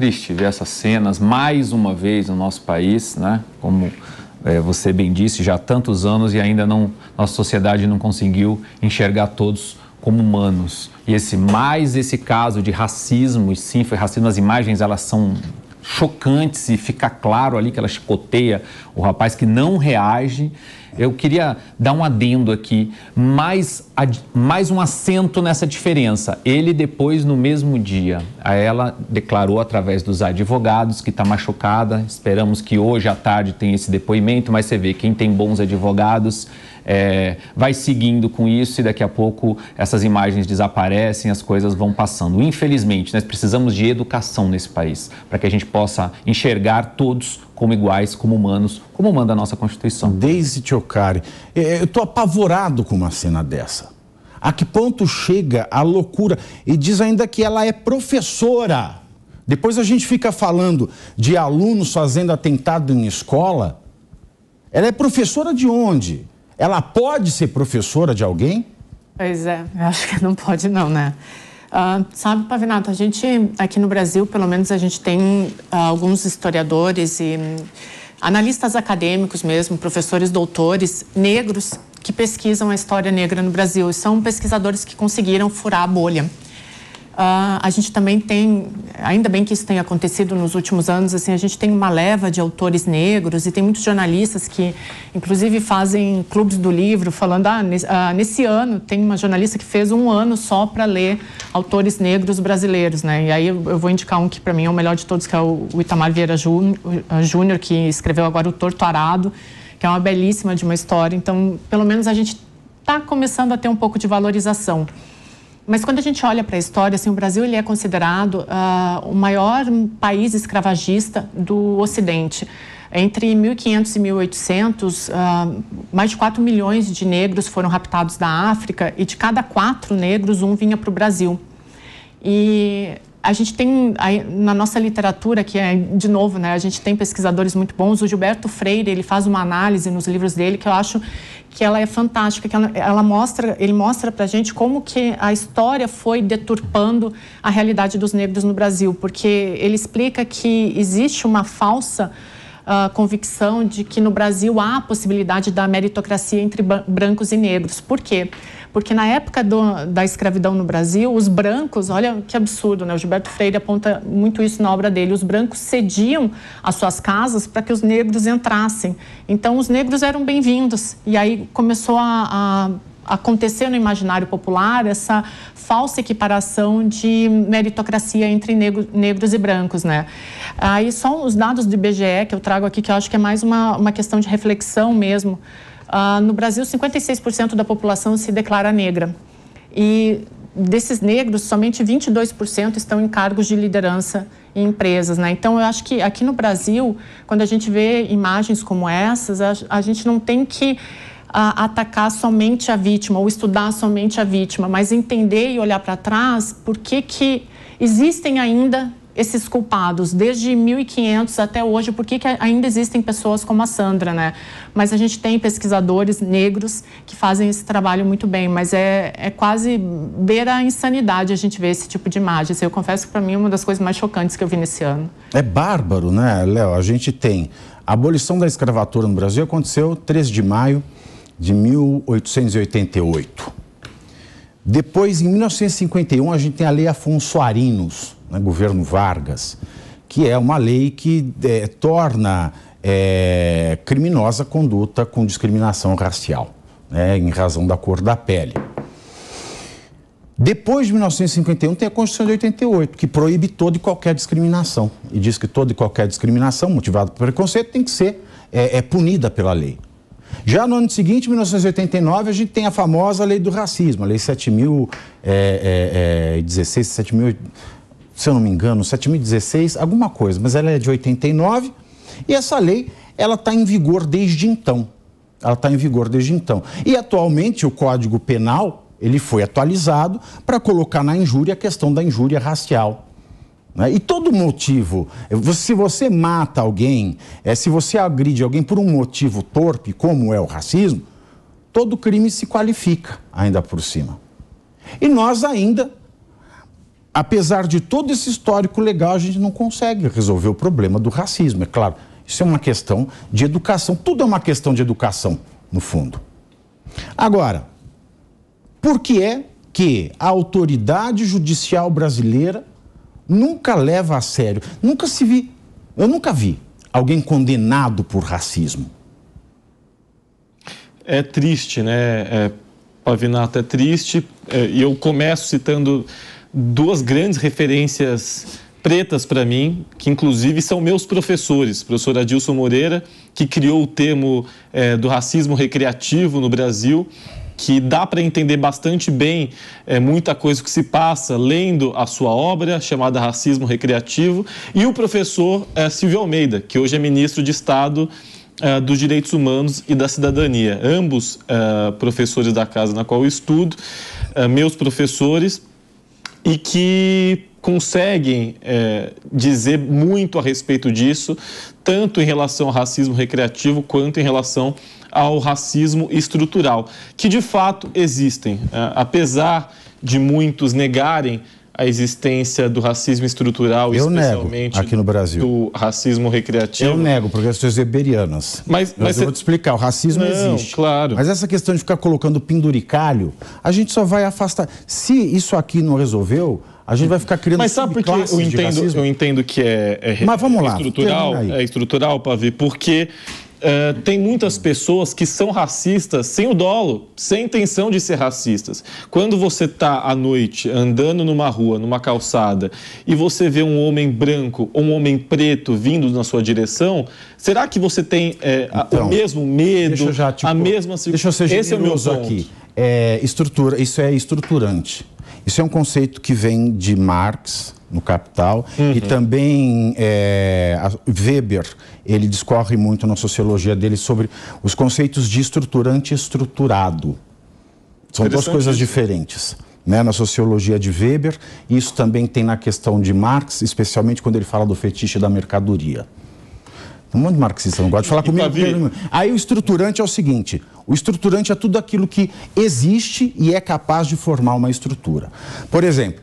triste ver essas cenas mais uma vez no nosso país, né? Como é, você bem disse, já há tantos anos e ainda não, nossa sociedade não conseguiu enxergar todos como humanos. E esse mais esse caso de racismo, e sim, foi racismo, as imagens elas são chocantes e fica claro ali que ela chicoteia o rapaz que não reage. Eu queria dar um adendo aqui, mais, mais um acento nessa diferença. Ele depois, no mesmo dia, a ela declarou através dos advogados que está machucada. Esperamos que hoje à tarde tenha esse depoimento, mas você vê, quem tem bons advogados é, vai seguindo com isso e daqui a pouco essas imagens desaparecem, as coisas vão passando. Infelizmente, nós precisamos de educação nesse país para que a gente possa enxergar todos como iguais, como humanos, como manda a nossa Constituição. Desde Tiocari, é, eu estou apavorado com uma cena dessa. A que ponto chega a loucura? E diz ainda que ela é professora. Depois a gente fica falando de alunos fazendo atentado em escola. Ela é professora de onde? Ela pode ser professora de alguém? Pois é, eu acho que não pode não, né? Uh, sabe, Pavinato, a gente aqui no Brasil, pelo menos a gente tem uh, alguns historiadores e hum, analistas acadêmicos mesmo, professores, doutores negros que pesquisam a história negra no Brasil. São pesquisadores que conseguiram furar a bolha. Ah, a gente também tem, ainda bem que isso tenha acontecido nos últimos anos, assim, a gente tem uma leva de autores negros e tem muitos jornalistas que, inclusive, fazem clubes do livro falando, ah, nesse, ah, nesse ano tem uma jornalista que fez um ano só para ler autores negros brasileiros, né? E aí eu vou indicar um que para mim é o melhor de todos, que é o Itamar Vieira ah, Júnior, que escreveu agora o Torto Arado, que é uma belíssima de uma história. Então, pelo menos a gente está começando a ter um pouco de valorização. Mas quando a gente olha para a história, assim, o Brasil ele é considerado uh, o maior país escravagista do Ocidente. Entre 1500 e 1800, uh, ah, mais de 4 milhões de negros foram raptados da África e de cada quatro negros, um vinha para o Brasil. E a gente tem na nossa literatura que é de novo né a gente tem pesquisadores muito bons o Gilberto Freire ele faz uma análise nos livros dele que eu acho que ela é fantástica que ela, ela mostra ele mostra para gente como que a história foi deturpando a realidade dos negros no Brasil porque ele explica que existe uma falsa a convicção de que no Brasil há a possibilidade da meritocracia entre brancos e negros. Por quê? Porque na época do, da escravidão no Brasil, os brancos, olha que absurdo, né? O Gilberto Freire aponta muito isso na obra dele. Os brancos cediam as suas casas para que os negros entrassem. Então, os negros eram bem-vindos. E aí começou a, a aconteceu no imaginário popular essa falsa equiparação de meritocracia entre negro, negros e brancos, né? Aí só os dados do IBGE que eu trago aqui, que eu acho que é mais uma, uma questão de reflexão mesmo. Uh, no Brasil, 56% da população se declara negra. E desses negros, somente 22% estão em cargos de liderança em empresas, né? Então eu acho que aqui no Brasil, quando a gente vê imagens como essas, a, a gente não tem que a atacar somente a vítima ou estudar somente a vítima, mas entender e olhar para trás por que, que existem ainda esses culpados, desde 1500 até hoje, por que, que ainda existem pessoas como a Sandra, né? Mas a gente tem pesquisadores negros que fazem esse trabalho muito bem, mas é, é quase beira a insanidade a gente ver esse tipo de imagem. Eu confesso que para mim é uma das coisas mais chocantes que eu vi nesse ano. É bárbaro, né, Léo? A gente tem a abolição da escravatura no Brasil aconteceu 13 de maio de 1888. Depois, em 1951, a gente tem a Lei Afonso Arinos, né, governo Vargas, que é uma lei que é, torna é, criminosa conduta com discriminação racial, né, em razão da cor da pele. Depois de 1951 tem a Constituição de 88, que proíbe toda e qualquer discriminação. E diz que toda e qualquer discriminação motivada por preconceito tem que ser é, é punida pela lei. Já no ano seguinte, 1989, a gente tem a famosa lei do racismo, a lei 7016, 7000, é, é, é, se eu não me engano, 7016, alguma coisa, mas ela é de 89 e essa lei ela está em vigor desde então. Ela está em vigor desde então. E atualmente o Código Penal ele foi atualizado para colocar na injúria a questão da injúria racial. Né? E todo motivo, se você mata alguém, é, se você agride alguém por um motivo torpe, como é o racismo, todo crime se qualifica, ainda por cima. E nós ainda, apesar de todo esse histórico legal, a gente não consegue resolver o problema do racismo, é claro. Isso é uma questão de educação, tudo é uma questão de educação, no fundo. Agora, por que é que a autoridade judicial brasileira nunca leva a sério. Nunca se vi, eu nunca vi alguém condenado por racismo. É triste, né, é, Pavinato? É triste. É, e é, eu começo citando duas grandes referências pretas para mim, que inclusive são meus professores, professor Adilson Moreira, que criou o termo é, do racismo recreativo no Brasil, que dá para entender bastante bem é, muita coisa que se passa lendo a sua obra, chamada Racismo Recreativo, e o professor é, Silvio Almeida, que hoje é ministro de Estado é, dos Direitos Humanos e da Cidadania. Ambos é, professores da casa na qual eu estudo, é, meus professores, e que conseguem é, dizer muito a respeito disso, tanto em relação ao racismo recreativo quanto em relação ao racismo estrutural, que de fato existem. É, apesar de muitos negarem a existência do racismo estrutural, eu especialmente nego, aqui no Brasil. do racismo recreativo. Eu nego, porque as pessoas iberianas. Mas, mas, mas eu cê... É- vou te explicar, o racismo Não, existe. claro. Mas essa questão de ficar colocando penduricalho, a gente só vai afastar. Se isso aqui não resolveu, a gente vai ficar criando Mas sabe por que eu entendo, eu entendo que é, é, Mas vamos lá, estrutural, é estrutural, Pavi, porque Uh, tem muitas pessoas que são racistas sem o dolo, sem intenção de ser racistas. Quando você está à noite andando numa rua, numa calçada, e você vê um homem branco ou um homem preto vindo na sua direção, será que você tem eh, então, o mesmo medo, já, tipo, a mesma Deixa eu ser Esse é o meu ponto. aqui. É, estrutura, isso é estruturante. Isso é um conceito que vem de Marx, no Capital, uhum. e também é, Weber, ele discorre muito na sociologia dele sobre os conceitos de estruturante e estruturado. São duas coisas diferentes. Né, na sociologia de Weber, isso também tem na questão de Marx, especialmente quando ele fala do fetiche da mercadoria. Um monte de marxista, não gosta de falar e, comigo. Aí o estruturante é o seguinte: o estruturante é tudo aquilo que existe e é capaz de formar uma estrutura. Por exemplo,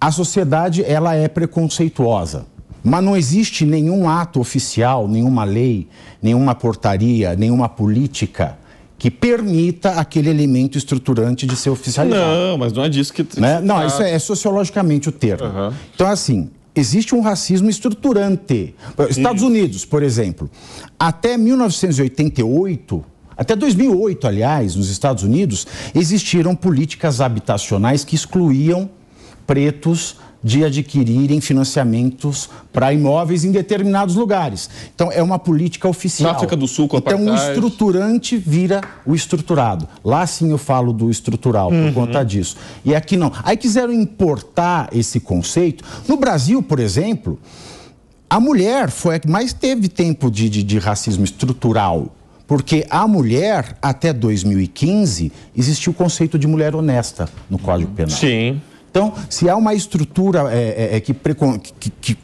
a sociedade ela é preconceituosa. Mas não existe nenhum ato oficial, nenhuma lei, nenhuma portaria, nenhuma política que permita aquele elemento estruturante de ser oficializado. Não, mas não é disso que. Né? Não, ah. isso é, é sociologicamente o termo. Uhum. Então, assim, existe um racismo estruturante. Estados Unidos, por exemplo, até 1988, até 2008, aliás, nos Estados Unidos, existiram políticas habitacionais que excluíam pretos de adquirirem financiamentos para imóveis em determinados lugares. Então, é uma política oficial. Na África do Sul, com Então, o um estruturante vira o estruturado. Lá sim eu falo do estrutural, uhum. por conta disso. E aqui não. Aí quiseram importar esse conceito. No Brasil, por exemplo, a mulher foi a que mais teve tempo de, de, de racismo estrutural. Porque a mulher, até 2015, existia o conceito de mulher honesta no Código uhum. Penal. Sim. Então, se há uma estrutura é, é, é que, precon... que, que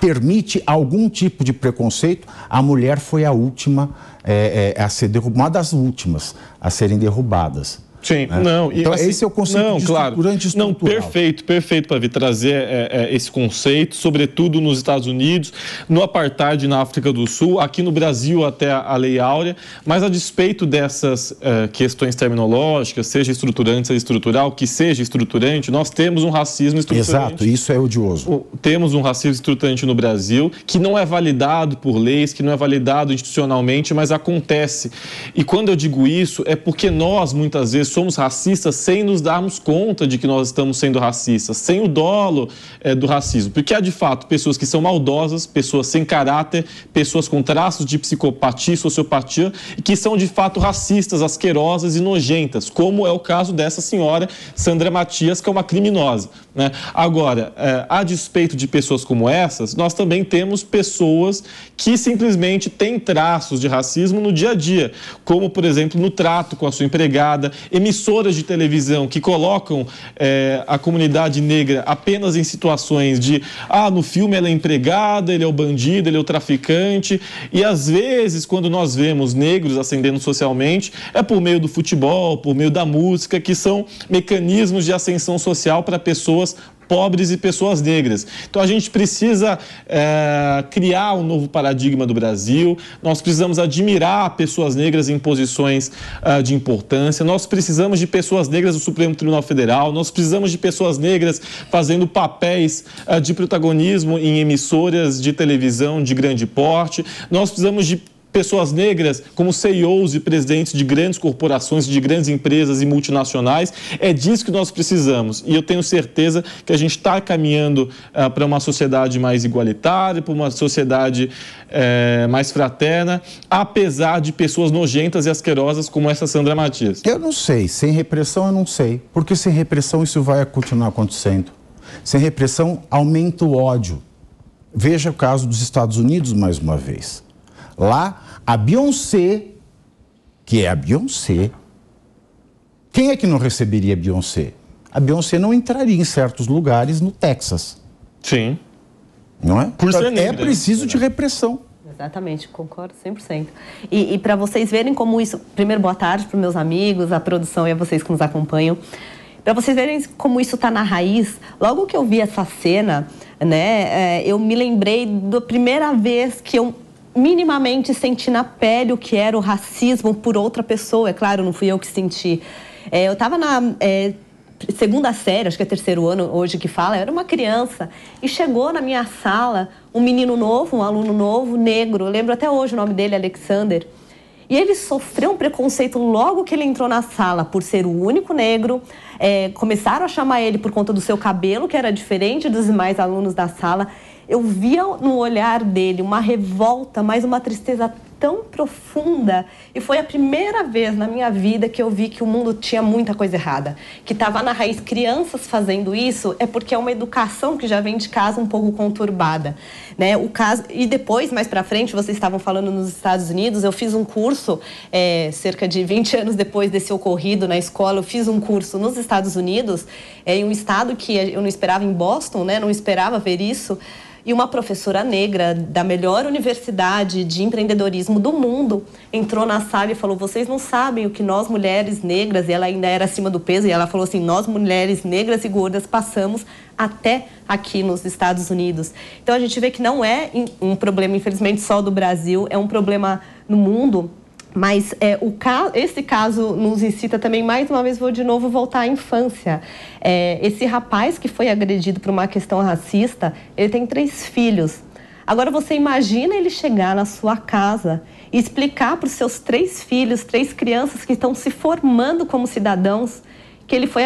permite algum tipo de preconceito, a mulher foi a última é, é, a ser derrubada, uma das últimas a serem derrubadas. Sim, né? não. Então, assim, esse é o conceito não, de claro, Não, perfeito, perfeito, para vir trazer é, é, esse conceito, sobretudo nos Estados Unidos, no apartheid na África do Sul, aqui no Brasil até a Lei Áurea, mas a despeito dessas é, questões terminológicas, seja estruturante, seja estrutural, que seja estruturante, nós temos um racismo estruturante. Exato, isso é odioso. Temos um racismo estruturante no Brasil, que não é validado por leis, que não é validado institucionalmente, mas acontece. E quando eu digo isso, é porque nós, muitas vezes, somos racistas sem nos darmos conta de que nós estamos sendo racistas, sem o dolo é, do racismo. Porque há, de fato, pessoas que são maldosas, pessoas sem caráter, pessoas com traços de psicopatia sociopatia, que são, de fato, racistas, asquerosas e nojentas, como é o caso dessa senhora, Sandra Matias, que é uma criminosa. Né? Agora, é, a despeito de pessoas como essas, nós também temos pessoas que simplesmente têm traços de racismo no dia a dia, como, por exemplo, no trato com a sua empregada, emissoras de televisão que colocam é, a comunidade negra apenas em situações de, ah, no filme ela é empregada, ele é o bandido, ele é o traficante. E às vezes, quando nós vemos negros ascendendo socialmente, é por meio do futebol, por meio da música, que são mecanismos de ascensão social para pessoas pobres e pessoas negras. Então a gente precisa é, criar um novo paradigma do Brasil, nós precisamos admirar pessoas negras em posições ah, de importância, nós precisamos de pessoas negras no Supremo Tribunal Federal, nós precisamos de pessoas negras fazendo papéis ah, de protagonismo em emissoras de televisão de grande porte, nós precisamos de pessoas negras como CEOs e presidentes de grandes corporações, de grandes empresas e multinacionais. É disso que nós precisamos. E eu tenho certeza que a gente está caminhando ah, para uma sociedade mais igualitária, para uma sociedade eh, mais fraterna, apesar de pessoas nojentas e asquerosas como essa Sandra Matias. Eu não sei. Sem repressão, eu não sei. Porque sem repressão, isso vai continuar acontecendo. Sem repressão, aumenta o ódio. Veja o caso dos Estados Unidos mais uma vez. Lá, a Beyoncé, que é a Beyoncé, quem é que não receberia a Beyoncé? A Beyoncé não entraria em certos lugares no Texas. Sim. Não é? Por é ser é preciso de né? repressão. Exatamente, concordo 100%. E, e para vocês verem como isso. Primeiro, boa tarde para meus amigos, a produção e a vocês que nos acompanham. Para vocês verem como isso está na raiz, logo que eu vi essa cena, né, é, eu me lembrei da primeira vez que eu minimamente senti na pele o que era o racismo por outra pessoa. É claro, não fui eu que senti. É, eu estava na é, segunda série, acho que é terceiro ano hoje que fala, eu era uma criança. E chegou na minha sala um menino novo, um aluno novo, negro. Eu lembro até hoje o nome dele, Alexander. E ele sofreu um preconceito logo que ele entrou na sala por ser o único negro. É, começaram a chamar ele por conta do seu cabelo, que era diferente dos demais alunos da sala eu via no olhar dele uma revolta, mas uma tristeza tão profunda. E foi a primeira vez na minha vida que eu vi que o mundo tinha muita coisa errada. Que estava na raiz crianças fazendo isso é porque é uma educação que já vem de casa um pouco conturbada, né? O caso e depois mais para frente vocês estavam falando nos Estados Unidos. Eu fiz um curso é, cerca de 20 anos depois desse ocorrido na escola. Eu fiz um curso nos Estados Unidos é, em um estado que eu não esperava em Boston, né? Não esperava ver isso e uma professora negra da melhor universidade de empreendedorismo do mundo entrou na sala e falou: "Vocês não sabem o que nós mulheres negras", e ela ainda era acima do peso, e ela falou assim: "Nós mulheres negras e gordas passamos até aqui nos Estados Unidos". Então a gente vê que não é um problema, infelizmente, só do Brasil, é um problema no mundo mas é, o ca esse caso nos incita também, mais uma vez, vou de novo voltar à infância. É, esse rapaz que foi agredido por uma questão racista, ele tem três filhos. Agora você imagina ele chegar na sua casa e explicar para os seus três filhos, três crianças que estão se formando como cidadãos, que ele foi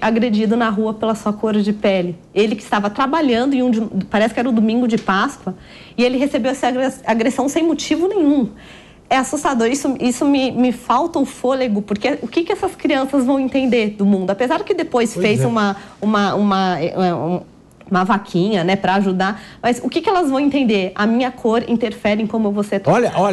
agredido na rua pela sua cor de pele. Ele que estava trabalhando em um parece que era o domingo de Páscoa e ele recebeu essa agressão sem motivo nenhum é assustador. Isso, isso me, me falta o fôlego, porque o que, que essas crianças vão entender do mundo? Apesar que depois pois fez é. uma, uma, uma, é, é, uma, vaquinha, né, para ajudar. Mas o que, que elas vão entender? A minha cor interfere em como você Olha, olha.